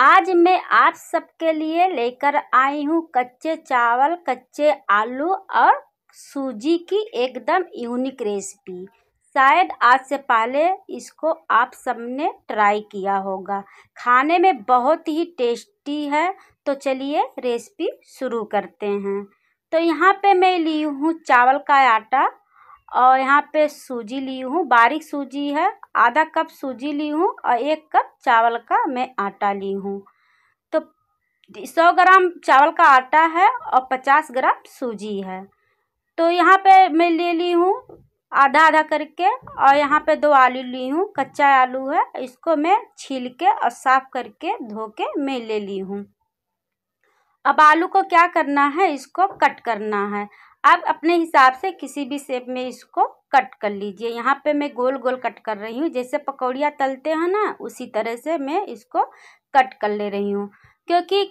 आज मैं आप सबके लिए लेकर आई हूँ कच्चे चावल कच्चे आलू और सूजी की एकदम यूनिक रेसिपी शायद आज से पहले इसको आप सबने ट्राई किया होगा खाने में बहुत ही टेस्टी है तो चलिए रेसिपी शुरू करते हैं तो यहाँ पे मैं ली हूँ चावल का आटा और यहाँ पे सूजी ली हूँ बारीक सूजी है आधा कप सूजी ली हूँ और एक कप चावल का मैं आटा ली हूँ तो सौ ग्राम चावल का आटा है और पचास ग्राम सूजी है तो यहाँ पे मैं ले ली हूँ आधा आधा करके और यहाँ पे दो आलू ली हूँ कच्चा आलू है इसको मैं छील के और साफ़ करके धो के मैं ले ली हूँ अब आलू को क्या करना है इसको कट करना है आप अपने हिसाब से किसी भी शेप में इसको कट कर लीजिए यहाँ पे मैं गोल गोल कट कर रही हूँ जैसे पकौड़िया तलते हैं ना उसी तरह से मैं इसको कट कर ले रही हूँ क्योंकि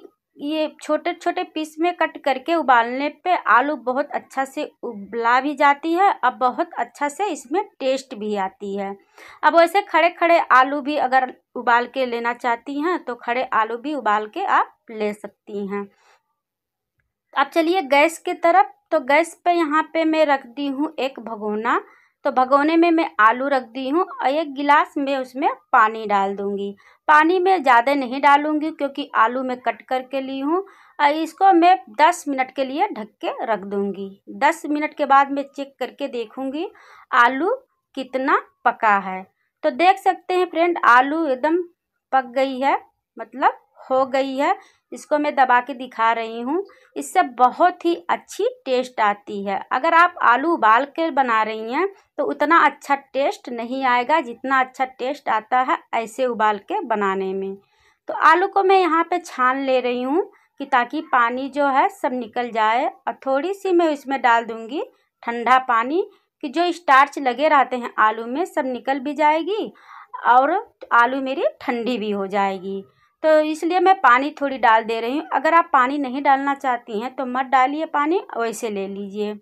ये छोटे छोटे पीस में कट करके उबालने पे आलू बहुत अच्छा से उबला भी जाती है अब बहुत अच्छा से इसमें टेस्ट भी आती है अब वैसे खड़े खड़े आलू भी अगर उबाल के लेना चाहती हैं तो खड़े आलू भी उबाल के आप ले सकती हैं अब चलिए गैस की तरफ तो गैस पे यहाँ पे मैं रख दी हूँ एक भगोना तो भगोने में मैं आलू रख दी हूँ और एक गिलास में उसमें पानी डाल दूँगी पानी में ज़्यादा नहीं डालूँगी क्योंकि आलू मैं कट करके ली हूँ और इसको मैं दस मिनट के लिए ढक के रख दूँगी दस मिनट के बाद मैं चेक करके देखूँगी आलू कितना पका है तो देख सकते हैं फ्रेंड आलू एकदम पक गई है मतलब हो गई है इसको मैं दबा के दिखा रही हूँ इससे बहुत ही अच्छी टेस्ट आती है अगर आप आलू उबाल कर बना रही हैं तो उतना अच्छा टेस्ट नहीं आएगा जितना अच्छा टेस्ट आता है ऐसे उबाल के बनाने में तो आलू को मैं यहाँ पे छान ले रही हूँ कि ताकि पानी जो है सब निकल जाए और थोड़ी सी मैं इसमें डाल दूँगी ठंडा पानी कि जो स्टार्च लगे रहते हैं आलू में सब निकल भी जाएगी और आलू मेरी ठंडी भी हो जाएगी तो इसलिए मैं पानी थोड़ी डाल दे रही हूँ अगर आप पानी नहीं डालना चाहती हैं तो मत डालिए पानी वैसे ले लीजिए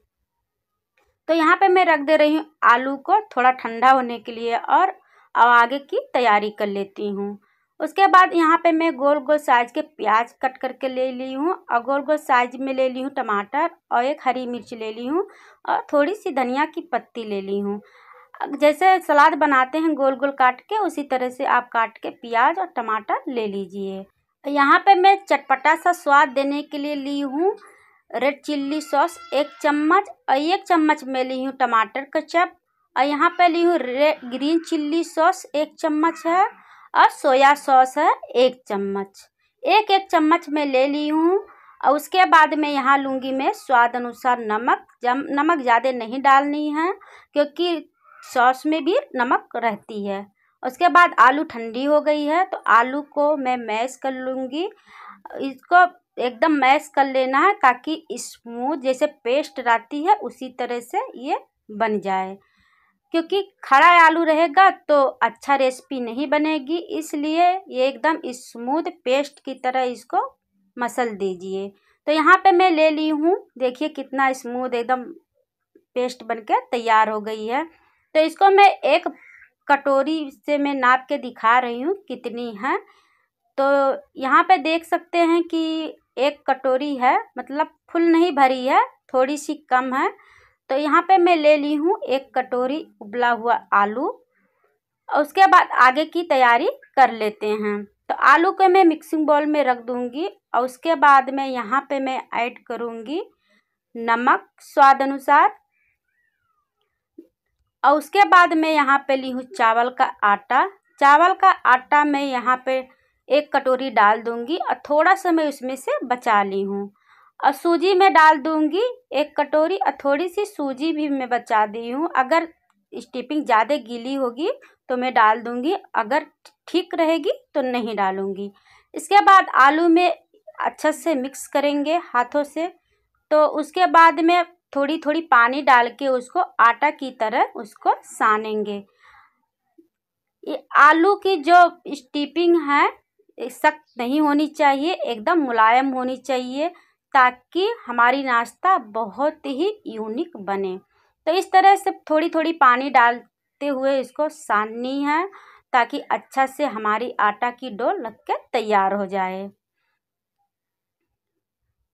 तो यहाँ पे मैं रख दे रही हूँ आलू को थोड़ा ठंडा होने के लिए और अब आगे की तैयारी कर लेती हूँ उसके बाद यहाँ पे मैं गोल गोल साइज के प्याज कट करके ले ली हूँ और गोल गोल साइज में ले ली हूँ टमाटर और एक हरी मिर्च ले ली हूँ और थोड़ी सी धनिया की पत्ती ले ली हूँ जैसे सलाद बनाते हैं गोल गोल काट के उसी तरह से आप काट के प्याज और टमाटर ले लीजिए यहाँ पे मैं चटपटा सा स्वाद देने के लिए ली हूँ रेड चिल्ली सॉस एक चम्मच और एक चम्मच मैं ली हूँ टमाटर कचप और यहाँ पे ली हूँ ग्रीन चिल्ली सॉस एक चम्मच है और सोया सॉस है एक चम्मच एक एक चम्मच मैं ले ली हूँ और उसके बाद में यहाँ लूँगी मैं स्वाद अनुसार नमक जम नमक ज़्यादा नहीं डालनी है क्योंकि सॉस में भी नमक रहती है उसके बाद आलू ठंडी हो गई है तो आलू को मैं मैश कर लूँगी इसको एकदम मैश कर लेना है ताकि स्मूथ जैसे पेस्ट रहती है उसी तरह से ये बन जाए क्योंकि खड़ा आलू रहेगा तो अच्छा रेसिपी नहीं बनेगी इसलिए ये एकदम स्मूथ पेस्ट की तरह इसको मसल दीजिए तो यहाँ पे मैं ले ली हूँ देखिए कितना स्मूथ एकदम पेस्ट बनके तैयार हो गई है तो इसको मैं एक कटोरी से मैं नाप के दिखा रही हूँ कितनी है तो यहाँ पे देख सकते हैं कि एक कटोरी है मतलब फुल नहीं भरी है थोड़ी सी कम है तो यहाँ पे मैं ले ली हूँ एक कटोरी उबला हुआ आलू और उसके बाद आगे की तैयारी कर लेते हैं तो आलू को मैं मिक्सिंग बॉल में रख दूँगी और उसके बाद में यहाँ पे मैं ऐड करूँगी नमक स्वाद अनुसार और उसके बाद मैं यहाँ पे ली हूँ चावल का आटा चावल का आटा मैं यहाँ पे एक कटोरी डाल दूँगी और थोड़ा सा मैं उसमें से बचा ली हूँ और सूजी में डाल दूँगी एक कटोरी और थोड़ी सी सूजी भी मैं बचा दी हूँ अगर स्टिपिंग ज़्यादा गीली होगी तो मैं डाल दूँगी अगर ठीक रहेगी तो नहीं डालूँगी इसके बाद आलू में अच्छा से मिक्स करेंगे हाथों से तो उसके बाद में थोड़ी थोड़ी पानी डाल के उसको आटा की तरह उसको सानेंगे ये आलू की जो स्टीपिंग है सख्त नहीं होनी चाहिए एकदम मुलायम होनी चाहिए ताकि हमारी नाश्ता बहुत ही यूनिक बने तो इस तरह से थोड़ी थोड़ी पानी डालते हुए इसको साननी है ताकि अच्छा से हमारी आटा की डो लग के तैयार हो जाए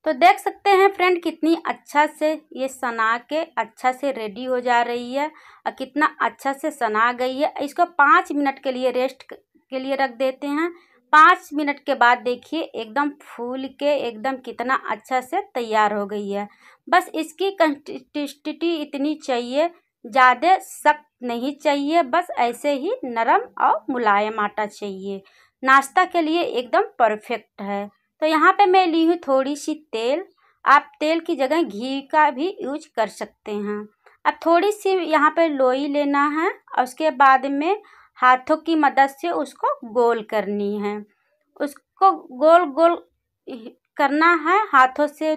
तो देख सकते हैं फ्रेंड कितनी अच्छा से ये सना के अच्छा से रेडी हो जा रही है और कितना अच्छा से सना गई है इसको पाँच मिनट के लिए रेस्ट के लिए रख देते हैं पाँच मिनट के बाद देखिए एकदम फूल के एकदम कितना अच्छा से तैयार हो गई है बस इसकी कंसिस्टिटी इतनी चाहिए ज़्यादा सख्त नहीं चाहिए बस ऐसे ही नरम और मुलायम आटा चाहिए नाश्ता के लिए एकदम परफेक्ट है तो यहाँ पे मैं ली हूँ थोड़ी सी तेल आप तेल की जगह घी का भी यूज कर सकते हैं अब थोड़ी सी यहाँ पे लोई लेना है और उसके बाद में हाथों की मदद से उसको गोल करनी है उसको गोल गोल करना है हाथों से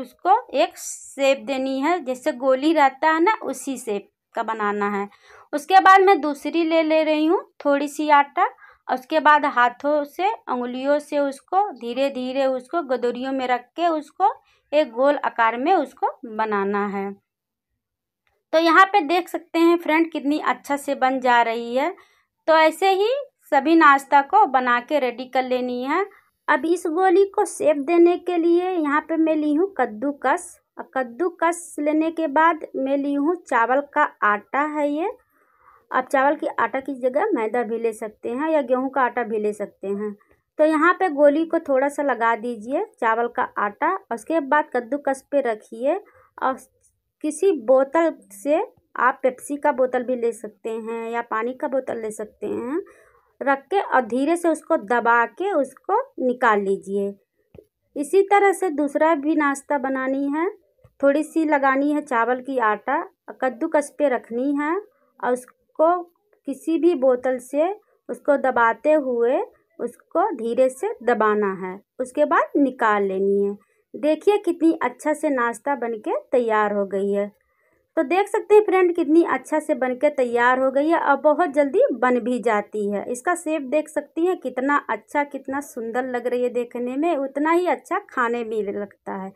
उसको एक सेप देनी है जैसे गोली रहता है ना उसी सेप का बनाना है उसके बाद मैं दूसरी ले ले रही हूँ थोड़ी सी आटा उसके बाद हाथों से उंगलियों से उसको धीरे धीरे उसको गदोरियों में रख के उसको एक गोल आकार में उसको बनाना है तो यहाँ पे देख सकते हैं फ्रेंड कितनी अच्छा से बन जा रही है तो ऐसे ही सभी नाश्ता को बना के रेडी कर लेनी है अब इस गोली को सेब देने के लिए यहाँ पे मैं ली हूँ कद्दूकस कद्दूकस लेने के बाद मैं ली हूँ चावल का आटा है ये आप चावल की आटा की जगह मैदा भी ले सकते हैं या गेहूं का आटा भी ले सकते हैं तो यहाँ पे गोली को थोड़ा सा लगा दीजिए चावल का आटा और उसके बाद कद्दूकस पे रखिए और किसी बोतल से आप पेप्सी का बोतल भी ले सकते हैं या पानी का बोतल ले सकते हैं रख के और धीरे से उसको दबा के उसको निकाल लीजिए इसी तरह से दूसरा भी नाश्ता बनानी है थोड़ी सी लगानी है चावल की आटा कद्दूकस पे रखनी है और उस उसको किसी भी बोतल से उसको दबाते हुए उसको धीरे से दबाना है उसके बाद निकाल लेनी है देखिए कितनी अच्छा से नाश्ता बनके तैयार हो गई है तो देख सकते हैं फ्रेंड कितनी अच्छा से बनके तैयार हो गई है और बहुत जल्दी बन भी जाती है इसका सेप देख सकती हैं कितना अच्छा कितना सुंदर लग रही है देखने में उतना ही अच्छा खाने में लगता है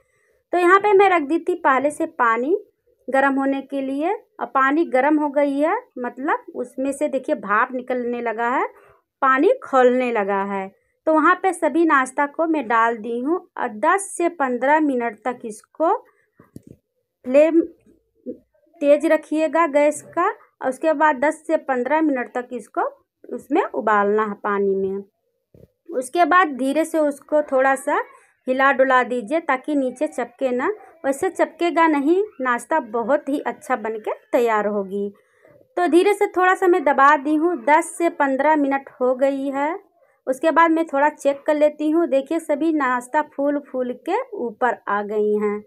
तो यहाँ पे मैं रख दी थी पहले से पानी गर्म होने के लिए और पानी गर्म हो गई है मतलब उसमें से देखिए भाप निकलने लगा है पानी खोलने लगा है तो वहाँ पे सभी नाश्ता को मैं डाल दी हूँ और दस से पंद्रह मिनट तक इसको फ्लेम तेज रखिएगा गैस का और उसके बाद दस से पंद्रह मिनट तक इसको उसमें उबालना है पानी में उसके बाद धीरे से उसको थोड़ा सा हिला डुला दीजिए ताकि नीचे चपके ना वैसे चपकेगा नहीं नाश्ता बहुत ही अच्छा बन के तैयार होगी तो धीरे से थोड़ा सा मैं दबा दी हूँ दस से पंद्रह मिनट हो गई है उसके बाद मैं थोड़ा चेक कर लेती हूँ देखिए सभी नाश्ता फूल फूल के ऊपर आ गई हैं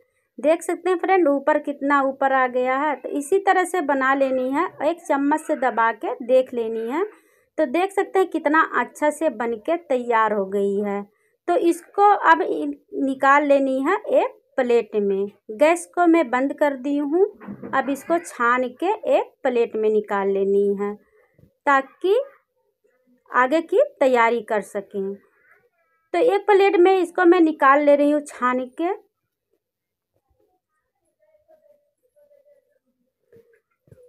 देख सकते हैं फ्रेंड ऊपर कितना ऊपर आ गया है तो इसी तरह से बना लेनी है एक चम्मच से दबा के देख लेनी है तो देख सकते हैं कितना अच्छा से बन के तैयार हो गई है तो इसको अब निकाल लेनी है एक प्लेट में गैस को मैं बंद कर दी हूँ अब इसको छान के एक प्लेट में निकाल लेनी है ताकि आगे की तैयारी कर सकें तो एक प्लेट में इसको मैं निकाल ले रही हूँ छान के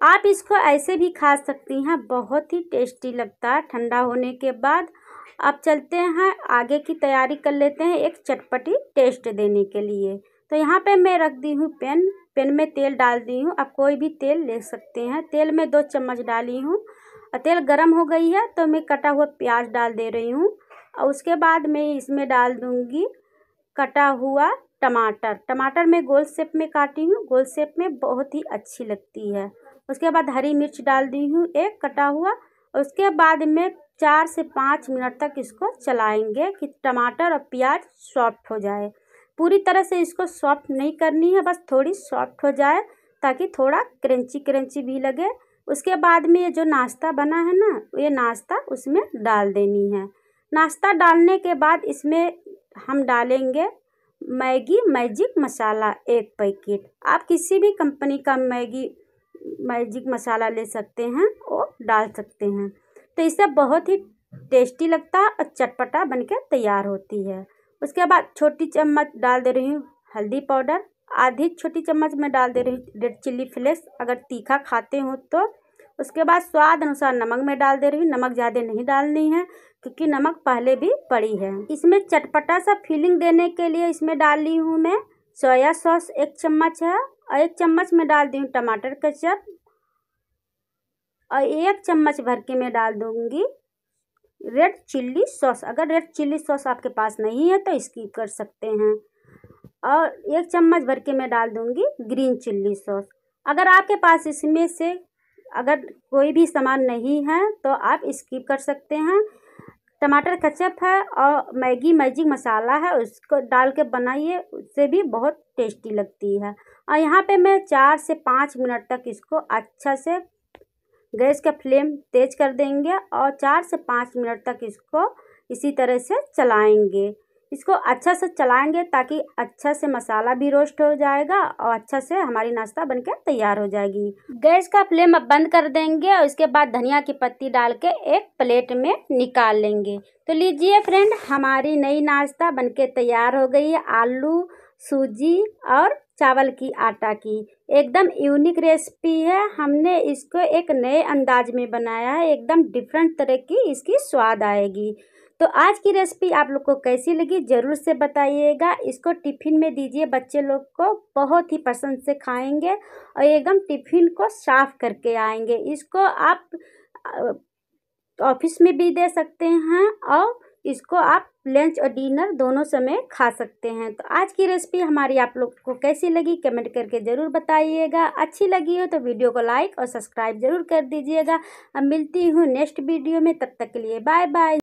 आप इसको ऐसे भी खा सकती हैं बहुत ही टेस्टी लगता है ठंडा होने के बाद अब चलते हैं आगे की तैयारी कर लेते हैं एक चटपटी टेस्ट देने के लिए तो यहाँ पे मैं रख दी हूँ पेन पेन में तेल डाल दी हूँ आप कोई भी तेल ले सकते हैं तेल में दो चम्मच डाली हूँ और तेल गर्म हो गई है तो मैं कटा हुआ प्याज डाल दे रही हूँ और उसके बाद मैं इसमें डाल दूँगी कटा हुआ टमाटर टमाटर मैं गोल शेप में काटी हूँ गोल शेप में बहुत ही अच्छी लगती है उसके बाद हरी मिर्च डाल दी हूँ एक कटा हुआ और उसके बाद में चार से पाँच मिनट तक इसको चलाएंगे कि टमाटर और प्याज सॉफ्ट हो जाए पूरी तरह से इसको सॉफ्ट नहीं करनी है बस थोड़ी सॉफ्ट हो जाए ताकि थोड़ा क्रंची क्रंची भी लगे उसके बाद में ये जो नाश्ता बना है ना ये नाश्ता उसमें डाल देनी है नाश्ता डालने के बाद इसमें हम डालेंगे मैगी मैजिक मसाला एक पैकेट आप किसी भी कंपनी का मैगी मैजिक मसाला ले सकते हैं और डाल सकते हैं तो इससे बहुत ही टेस्टी लगता है और चटपटा बनके तैयार होती है उसके बाद छोटी चम्मच डाल दे रही हूँ हल्दी पाउडर आधी छोटी चम्मच में डाल दे रही हूँ रेड चिल्ली फ्लेक्स अगर तीखा खाते हो तो उसके बाद स्वाद अनुसार नमक में डाल दे रही हूँ नमक ज़्यादा नहीं डालनी है क्योंकि नमक पहले भी पड़ी है इसमें चटपटा सा फीलिंग देने के लिए इसमें डाल ली हूँ मैं सोया सॉस एक चम्मच है और एक चम्मच में डाल दी हूँ टमाटर केचप और एक चम्मच भर के मैं डाल दूँगी रेड चिल्ली सॉस अगर रेड चिल्ली सॉस आपके पास नहीं है तो स्किप कर सकते हैं और एक चम्मच भर के मैं डाल दूँगी ग्रीन चिल्ली सॉस अगर आपके पास इसमें से अगर कोई भी सामान नहीं है तो आप स्किप कर सकते हैं टमाटर कचप है और मैगी मैजिक मसाला है उसको डाल के बनाइए उससे भी बहुत टेस्टी लगती है और यहाँ पे मैं चार से पाँच मिनट तक इसको अच्छा से गैस का फ्लेम तेज़ कर देंगे और चार से पाँच मिनट तक इसको इसी तरह से चलाएंगे इसको अच्छा से चलाएंगे ताकि अच्छा से मसाला भी रोस्ट हो जाएगा और अच्छा से हमारी नाश्ता बनकर तैयार हो जाएगी गैस का फ्लेम अब बंद कर देंगे और इसके बाद धनिया की पत्ती डाल के एक प्लेट में निकाल लेंगे तो लीजिए फ्रेंड हमारी नई नाश्ता बनके तैयार हो गई है आलू सूजी और चावल की आटा की एकदम यूनिक रेसिपी है हमने इसको एक नए अंदाज में बनाया है एकदम डिफरेंट तरह की इसकी स्वाद आएगी तो आज की रेसिपी आप लोग को कैसी लगी ज़रूर से बताइएगा इसको टिफ़िन में दीजिए बच्चे लोग को बहुत ही पसंद से खाएंगे और एकदम टिफ़िन को साफ़ करके आएंगे इसको आप ऑफिस में भी दे सकते हैं और इसको आप लंच और डिनर दोनों समय खा सकते हैं तो आज की रेसिपी हमारी आप लोग को कैसी लगी कमेंट करके ज़रूर बताइएगा अच्छी लगी हो तो वीडियो को लाइक और सब्सक्राइब ज़रूर कर दीजिएगा अब मिलती हूँ नेक्स्ट वीडियो में तब तक के लिए बाय बाय